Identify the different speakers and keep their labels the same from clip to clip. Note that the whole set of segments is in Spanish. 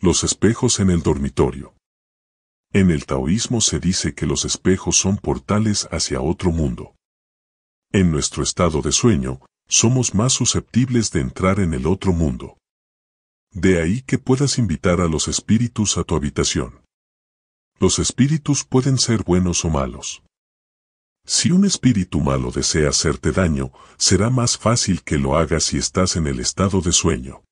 Speaker 1: Los espejos en el dormitorio. En el taoísmo se dice que los espejos son portales hacia otro mundo. En nuestro estado de sueño, somos más susceptibles de entrar en el otro mundo. De ahí que puedas invitar a los espíritus a tu habitación. Los espíritus pueden ser buenos o malos. Si un espíritu malo desea hacerte daño, será más fácil que lo hagas si estás en el estado de sueño.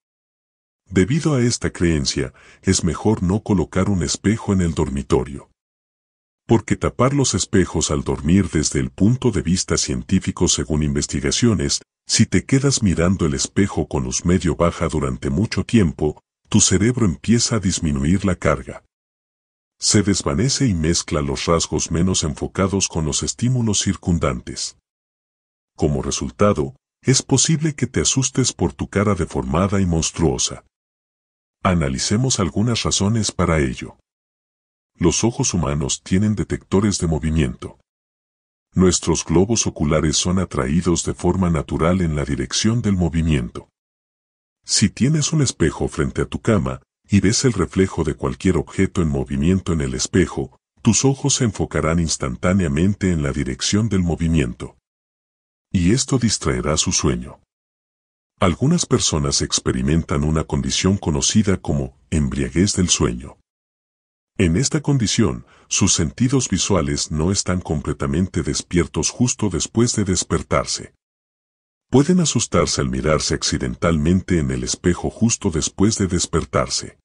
Speaker 1: Debido a esta creencia, es mejor no colocar un espejo en el dormitorio. Porque tapar los espejos al dormir desde el punto de vista científico según investigaciones, si te quedas mirando el espejo con luz medio baja durante mucho tiempo, tu cerebro empieza a disminuir la carga. Se desvanece y mezcla los rasgos menos enfocados con los estímulos circundantes. Como resultado, es posible que te asustes por tu cara deformada y monstruosa. Analicemos algunas razones para ello. Los ojos humanos tienen detectores de movimiento. Nuestros globos oculares son atraídos de forma natural en la dirección del movimiento. Si tienes un espejo frente a tu cama, y ves el reflejo de cualquier objeto en movimiento en el espejo, tus ojos se enfocarán instantáneamente en la dirección del movimiento. Y esto distraerá su sueño. Algunas personas experimentan una condición conocida como embriaguez del sueño. En esta condición, sus sentidos visuales no están completamente despiertos justo después de despertarse. Pueden asustarse al mirarse accidentalmente en el espejo justo después de despertarse.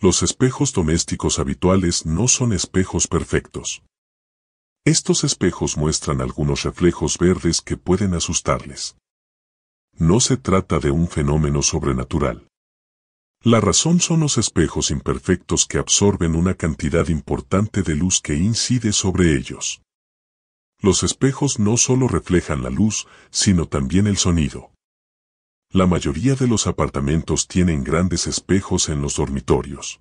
Speaker 1: Los espejos domésticos habituales no son espejos perfectos. Estos espejos muestran algunos reflejos verdes que pueden asustarles no se trata de un fenómeno sobrenatural. La razón son los espejos imperfectos que absorben una cantidad importante de luz que incide sobre ellos. Los espejos no solo reflejan la luz, sino también el sonido. La mayoría de los apartamentos tienen grandes espejos en los dormitorios.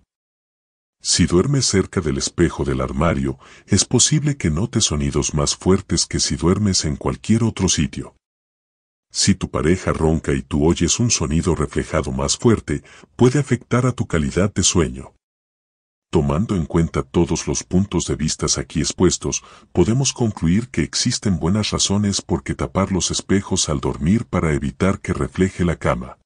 Speaker 1: Si duermes cerca del espejo del armario, es posible que notes sonidos más fuertes que si duermes en cualquier otro sitio. Si tu pareja ronca y tú oyes un sonido reflejado más fuerte, puede afectar a tu calidad de sueño. Tomando en cuenta todos los puntos de vista aquí expuestos, podemos concluir que existen buenas razones por qué tapar los espejos al dormir para evitar que refleje la cama.